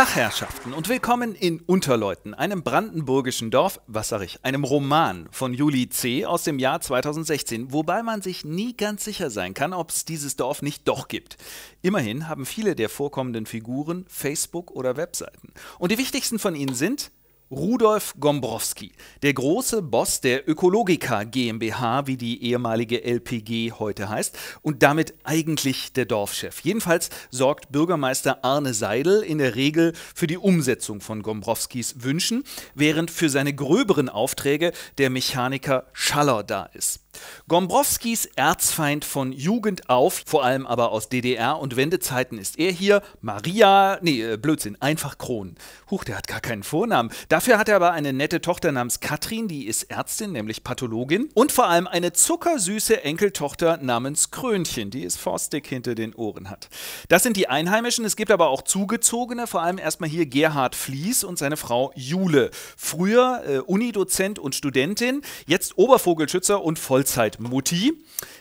Kachherrschaften und willkommen in Unterleuten, einem brandenburgischen Dorf, was sag ich, einem Roman von Juli C. aus dem Jahr 2016, wobei man sich nie ganz sicher sein kann, ob es dieses Dorf nicht doch gibt. Immerhin haben viele der vorkommenden Figuren Facebook oder Webseiten. Und die wichtigsten von ihnen sind Rudolf Gombrowski, der große Boss der Ökologica GmbH, wie die ehemalige LPG heute heißt, und damit eigentlich der Dorfchef. Jedenfalls sorgt Bürgermeister Arne Seidel in der Regel für die Umsetzung von Gombrowskis Wünschen, während für seine gröberen Aufträge der Mechaniker Schaller da ist. Gombrowskis Erzfeind von Jugend auf, vor allem aber aus DDR und Wendezeiten ist er hier Maria, nee, äh, Blödsinn, einfach Kron. Huch, der hat gar keinen Vornamen. Dafür hat er aber eine nette Tochter namens Katrin, die ist Ärztin, nämlich Pathologin und vor allem eine zuckersüße Enkeltochter namens Krönchen, die es Forstig hinter den Ohren hat. Das sind die Einheimischen, es gibt aber auch Zugezogene, vor allem erstmal hier Gerhard Flies und seine Frau Jule. Früher äh, Unidozent und Studentin, jetzt Obervogelschützer und Voll Vollzeit-Mutti.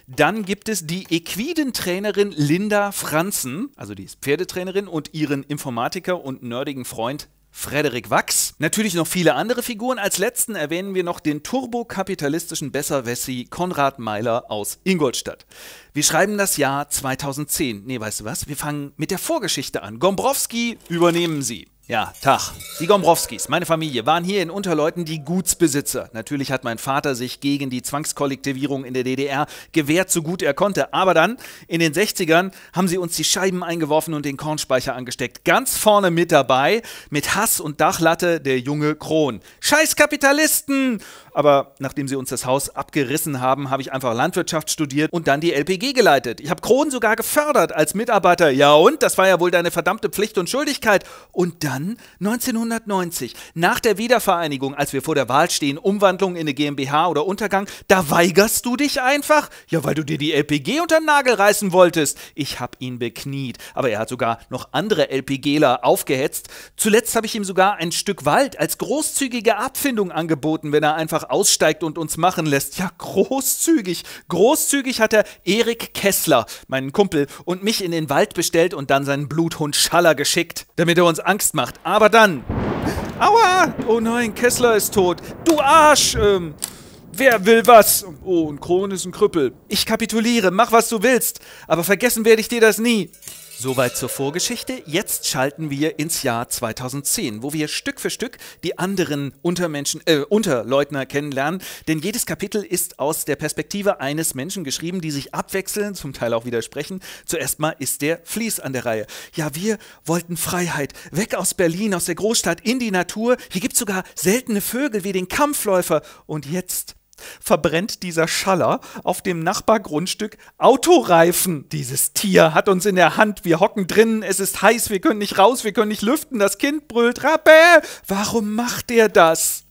Dann gibt es die Equidentrainerin Linda Franzen, also die ist Pferdetrainerin und ihren Informatiker und nerdigen Freund Frederik Wachs. Natürlich noch viele andere Figuren. Als letzten erwähnen wir noch den turbokapitalistischen Besserwessi Konrad Meiler aus Ingolstadt. Wir schreiben das Jahr 2010. Nee, weißt du was? Wir fangen mit der Vorgeschichte an. Gombrowski, übernehmen Sie. Ja, Tag. Die Gombrowskis, meine Familie, waren hier in Unterleuten die Gutsbesitzer. Natürlich hat mein Vater sich gegen die Zwangskollektivierung in der DDR gewehrt, so gut er konnte. Aber dann, in den 60ern, haben sie uns die Scheiben eingeworfen und den Kornspeicher angesteckt. Ganz vorne mit dabei, mit Hass und Dachlatte, der junge Kron. Scheiß Kapitalisten! Aber nachdem sie uns das Haus abgerissen haben, habe ich einfach Landwirtschaft studiert und dann die LPG geleitet. Ich habe Kron sogar gefördert als Mitarbeiter. Ja und? Das war ja wohl deine verdammte Pflicht und Schuldigkeit. Und dann dann 1990, nach der Wiedervereinigung, als wir vor der Wahl stehen, Umwandlung in eine GmbH oder Untergang, da weigerst du dich einfach? Ja, weil du dir die LPG unter den Nagel reißen wolltest. Ich hab ihn bekniet, aber er hat sogar noch andere LPGler aufgehetzt. Zuletzt habe ich ihm sogar ein Stück Wald als großzügige Abfindung angeboten, wenn er einfach aussteigt und uns machen lässt. Ja, großzügig. Großzügig hat er Erik Kessler, meinen Kumpel, und mich in den Wald bestellt und dann seinen Bluthund Schaller geschickt, damit er uns Angst macht gemacht. Aber dann... Aua! Oh nein, Kessler ist tot. Du Arsch! Ähm, wer will was? Oh, und Kron ist ein Krüppel. Ich kapituliere, mach was du willst. Aber vergessen werde ich dir das nie. Soweit zur Vorgeschichte. Jetzt schalten wir ins Jahr 2010, wo wir Stück für Stück die anderen Untermenschen, äh, Unterleutner kennenlernen. Denn jedes Kapitel ist aus der Perspektive eines Menschen geschrieben, die sich abwechseln, zum Teil auch widersprechen. Zuerst mal ist der Fließ an der Reihe. Ja, wir wollten Freiheit. Weg aus Berlin, aus der Großstadt, in die Natur. Hier gibt es sogar seltene Vögel wie den Kampfläufer. Und jetzt verbrennt dieser Schaller auf dem Nachbargrundstück Autoreifen. Dieses Tier hat uns in der Hand. Wir hocken drinnen, es ist heiß, wir können nicht raus, wir können nicht lüften. Das Kind brüllt, Rappe! Warum macht er das?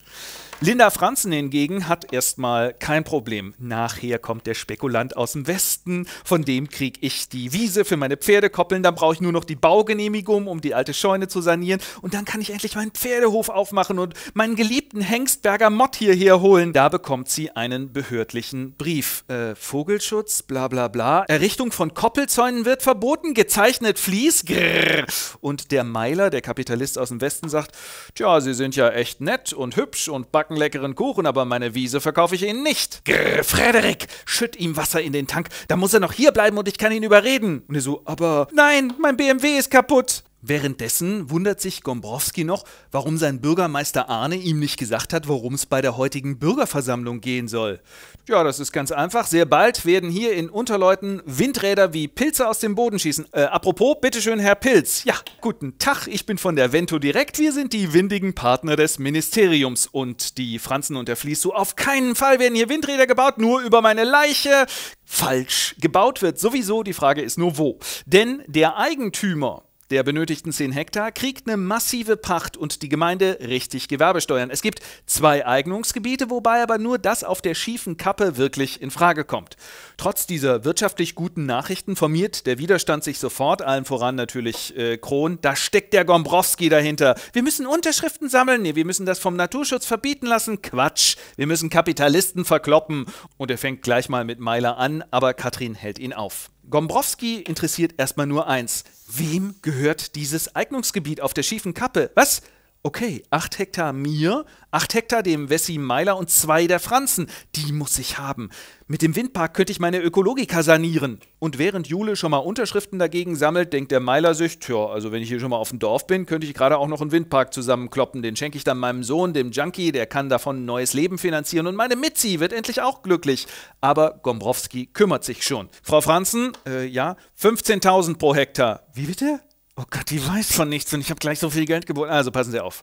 Linda Franzen hingegen hat erstmal kein Problem. Nachher kommt der Spekulant aus dem Westen, von dem kriege ich die Wiese für meine Pferde koppeln, dann brauche ich nur noch die Baugenehmigung, um die alte Scheune zu sanieren und dann kann ich endlich meinen Pferdehof aufmachen und meinen geliebten Hengstberger Mott hierher holen. Da bekommt sie einen behördlichen Brief. Äh, Vogelschutz, bla bla bla. Errichtung von Koppelzäunen wird verboten, gezeichnet Fließ, grrr. Und der Meiler, der Kapitalist aus dem Westen, sagt, tja, sie sind ja echt nett und hübsch und backen backen leckeren Kuchen, aber meine Wiese verkaufe ich Ihnen nicht. Grrr, Frederik, schütt ihm Wasser in den Tank, da muss er noch hier bleiben und ich kann ihn überreden. Und er so, aber nein, mein BMW ist kaputt. Währenddessen wundert sich Gombrowski noch, warum sein Bürgermeister Arne ihm nicht gesagt hat, worum es bei der heutigen Bürgerversammlung gehen soll. Ja, das ist ganz einfach. Sehr bald werden hier in Unterleuten Windräder wie Pilze aus dem Boden schießen. Äh, apropos, bitteschön, Herr Pilz. Ja, guten Tag, ich bin von der Vento direkt. Wir sind die windigen Partner des Ministeriums. Und die Franzen und der Fließu, auf keinen Fall werden hier Windräder gebaut, nur über meine Leiche. Falsch. Gebaut wird sowieso, die Frage ist nur wo. Denn der Eigentümer der benötigten 10 Hektar kriegt eine massive Pacht und die Gemeinde richtig Gewerbesteuern. Es gibt zwei Eignungsgebiete, wobei aber nur das auf der schiefen Kappe wirklich in Frage kommt. Trotz dieser wirtschaftlich guten Nachrichten formiert der Widerstand sich sofort, allen voran natürlich äh, Kron. Da steckt der Gombrowski dahinter. Wir müssen Unterschriften sammeln. Nee, wir müssen das vom Naturschutz verbieten lassen. Quatsch. Wir müssen Kapitalisten verkloppen. Und er fängt gleich mal mit Meiler an, aber Katrin hält ihn auf. Gombrowski interessiert erstmal nur eins, Wem gehört dieses Eignungsgebiet auf der schiefen Kappe? Was? okay, 8 Hektar mir, 8 Hektar dem Wessi Meiler und 2 der Franzen, die muss ich haben. Mit dem Windpark könnte ich meine Ökologika sanieren. Und während Jule schon mal Unterschriften dagegen sammelt, denkt der Meiler sich, tja, also wenn ich hier schon mal auf dem Dorf bin, könnte ich gerade auch noch einen Windpark zusammenkloppen. Den schenke ich dann meinem Sohn, dem Junkie, der kann davon ein neues Leben finanzieren und meine Mitzi wird endlich auch glücklich. Aber Gombrowski kümmert sich schon. Frau Franzen, äh, ja, 15.000 pro Hektar. Wie bitte? Oh Gott, die weiß von nichts und ich habe gleich so viel Geld geboten. Also passen Sie auf.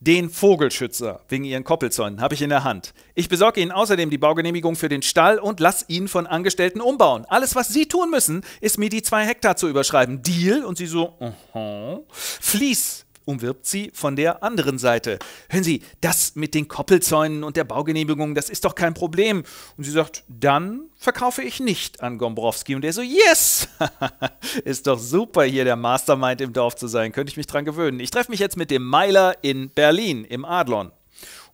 Den Vogelschützer wegen Ihren Koppelzäunen habe ich in der Hand. Ich besorge Ihnen außerdem die Baugenehmigung für den Stall und lass ihn von Angestellten umbauen. Alles, was Sie tun müssen, ist mir die zwei Hektar zu überschreiben. Deal? Und sie so, uh -huh. Fließ umwirbt sie von der anderen Seite. Hören Sie, das mit den Koppelzäunen und der Baugenehmigung, das ist doch kein Problem. Und sie sagt, dann verkaufe ich nicht an Gombrowski. Und er so, yes, ist doch super, hier der Mastermind im Dorf zu sein. Könnte ich mich dran gewöhnen. Ich treffe mich jetzt mit dem Meiler in Berlin, im Adlon.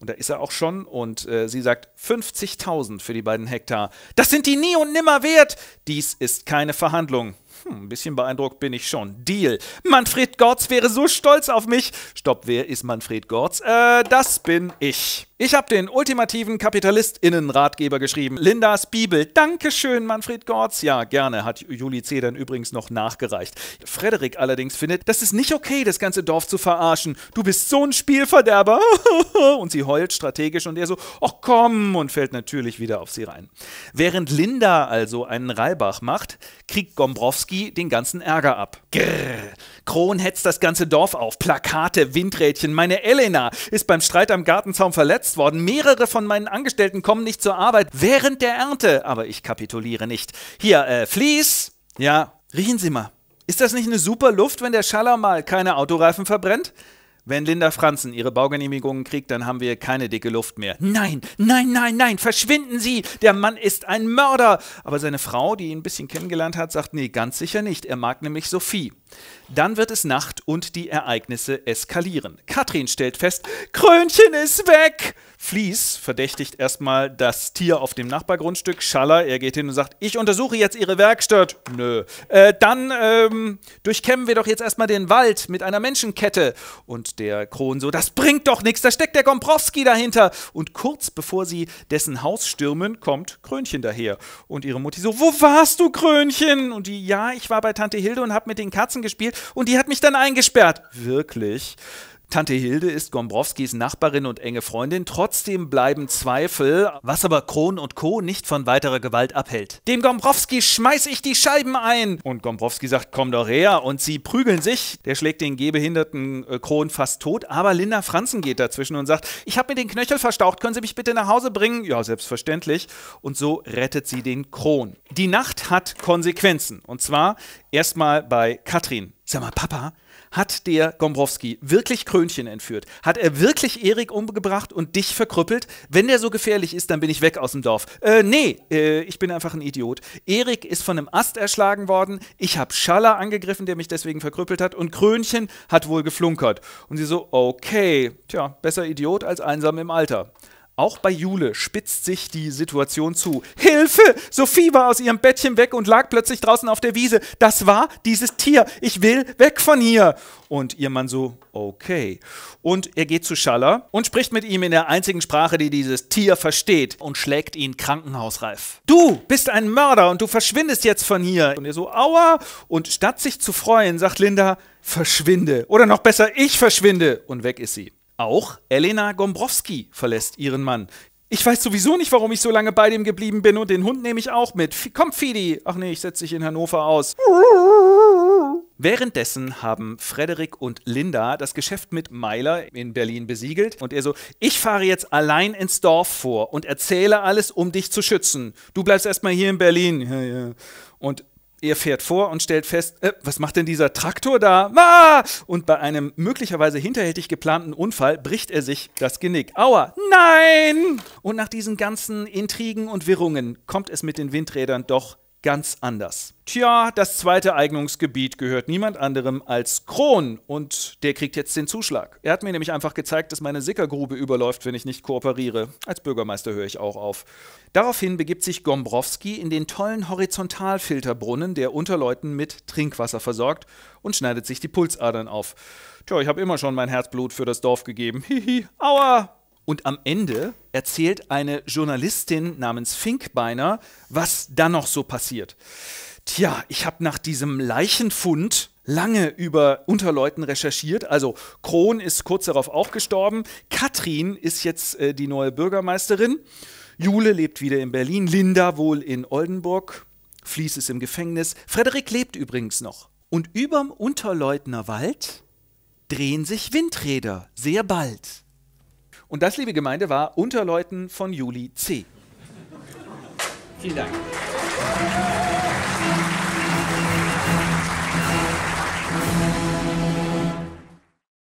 Und da ist er auch schon und äh, sie sagt 50.000 für die beiden Hektar. Das sind die nie und nimmer wert. Dies ist keine Verhandlung. Hm, ein bisschen beeindruckt bin ich schon. Deal. Manfred Gortz wäre so stolz auf mich. Stopp, wer ist Manfred Gortz? Äh, das bin ich. Ich habe den ultimativen KapitalistInnen-Ratgeber geschrieben. Lindas Bibel. Dankeschön, Manfred Gortz. Ja, gerne, hat Juli C. dann übrigens noch nachgereicht. Frederik allerdings findet, das ist nicht okay, das ganze Dorf zu verarschen. Du bist so ein Spielverderber. und sie heult strategisch und er so, ach komm, und fällt natürlich wieder auf sie rein. Während Linda also einen Reibach macht, kriegt Gombrowski den ganzen Ärger ab. Grrr. Kron hetzt das ganze Dorf auf. Plakate, Windrädchen. Meine Elena ist beim Streit am Gartenzaun verletzt verletzt worden. Mehrere von meinen Angestellten kommen nicht zur Arbeit während der Ernte, aber ich kapituliere nicht. Hier, äh, Vlies, ja, riechen Sie mal. Ist das nicht eine super Luft, wenn der Schaller mal keine Autoreifen verbrennt? Wenn Linda Franzen ihre Baugenehmigungen kriegt, dann haben wir keine dicke Luft mehr. Nein, nein, nein, nein, verschwinden Sie! Der Mann ist ein Mörder! Aber seine Frau, die ihn ein bisschen kennengelernt hat, sagt, nee, ganz sicher nicht. Er mag nämlich Sophie. Dann wird es Nacht und die Ereignisse eskalieren. Katrin stellt fest, Krönchen ist weg! Flies verdächtigt erstmal das Tier auf dem Nachbargrundstück. Schaller, er geht hin und sagt, ich untersuche jetzt ihre Werkstatt. Nö. Äh, dann ähm, durchkämmen wir doch jetzt erstmal den Wald mit einer Menschenkette. Und der Kron so, das bringt doch nichts, da steckt der Gombrowski dahinter. Und kurz bevor sie dessen Haus stürmen, kommt Krönchen daher. Und ihre Mutti so, wo warst du, Krönchen? Und die, ja, ich war bei Tante Hilde und hab mit den Katzen gespielt und die hat mich dann eingesperrt. Wirklich. Tante Hilde ist Gombrowskis Nachbarin und enge Freundin, trotzdem bleiben Zweifel, was aber Kron und Co. nicht von weiterer Gewalt abhält. Dem Gombrowski schmeiß ich die Scheiben ein! Und Gombrowski sagt, komm doch her, und sie prügeln sich. Der schlägt den gehbehinderten äh, Kron fast tot, aber Linda Franzen geht dazwischen und sagt, ich habe mir den Knöchel verstaucht, können Sie mich bitte nach Hause bringen? Ja, selbstverständlich. Und so rettet sie den Kron. Die Nacht hat Konsequenzen, und zwar erstmal bei Katrin. Sag mal, Papa, hat der Gombrowski wirklich Krönchen entführt? Hat er wirklich Erik umgebracht und dich verkrüppelt? Wenn der so gefährlich ist, dann bin ich weg aus dem Dorf. Äh, nee, äh, ich bin einfach ein Idiot. Erik ist von einem Ast erschlagen worden. Ich habe Schaller angegriffen, der mich deswegen verkrüppelt hat. Und Krönchen hat wohl geflunkert. Und sie so, okay, tja, besser Idiot als einsam im Alter. Auch bei Jule spitzt sich die Situation zu. Hilfe! Sophie war aus ihrem Bettchen weg und lag plötzlich draußen auf der Wiese. Das war dieses Tier. Ich will weg von hier. Und ihr Mann so, okay. Und er geht zu Schaller und spricht mit ihm in der einzigen Sprache, die dieses Tier versteht und schlägt ihn krankenhausreif. Du bist ein Mörder und du verschwindest jetzt von hier. Und er so, aua. Und statt sich zu freuen, sagt Linda, verschwinde. Oder noch besser, ich verschwinde. Und weg ist sie. Auch Elena Gombrowski verlässt ihren Mann. Ich weiß sowieso nicht, warum ich so lange bei dem geblieben bin und den Hund nehme ich auch mit. F komm, Fidi! Ach nee, ich setze dich in Hannover aus. Währenddessen haben Frederik und Linda das Geschäft mit Meiler in Berlin besiegelt und er so, ich fahre jetzt allein ins Dorf vor und erzähle alles, um dich zu schützen. Du bleibst erstmal hier in Berlin. Ja, ja. Und er fährt vor und stellt fest, äh, was macht denn dieser Traktor da? Ah! Und bei einem möglicherweise hinterhältig geplanten Unfall bricht er sich das Genick. Aua, nein! Und nach diesen ganzen Intrigen und Wirrungen kommt es mit den Windrädern doch ganz anders. Tja, das zweite Eignungsgebiet gehört niemand anderem als Kron und der kriegt jetzt den Zuschlag. Er hat mir nämlich einfach gezeigt, dass meine Sickergrube überläuft, wenn ich nicht kooperiere. Als Bürgermeister höre ich auch auf. Daraufhin begibt sich Gombrowski in den tollen Horizontalfilterbrunnen, der Unterleuten mit Trinkwasser versorgt und schneidet sich die Pulsadern auf. Tja, ich habe immer schon mein Herzblut für das Dorf gegeben. Hihi, aua! Und am Ende erzählt eine Journalistin namens Finkbeiner, was dann noch so passiert. Tja, ich habe nach diesem Leichenfund lange über Unterleuten recherchiert. Also Kron ist kurz darauf auch gestorben. Katrin ist jetzt äh, die neue Bürgermeisterin. Jule lebt wieder in Berlin. Linda wohl in Oldenburg. Fließ ist im Gefängnis. Frederik lebt übrigens noch. Und überm Unterleutnerwald drehen sich Windräder. Sehr bald. Und das, liebe Gemeinde, war Unterleuten von Juli C. Vielen Dank.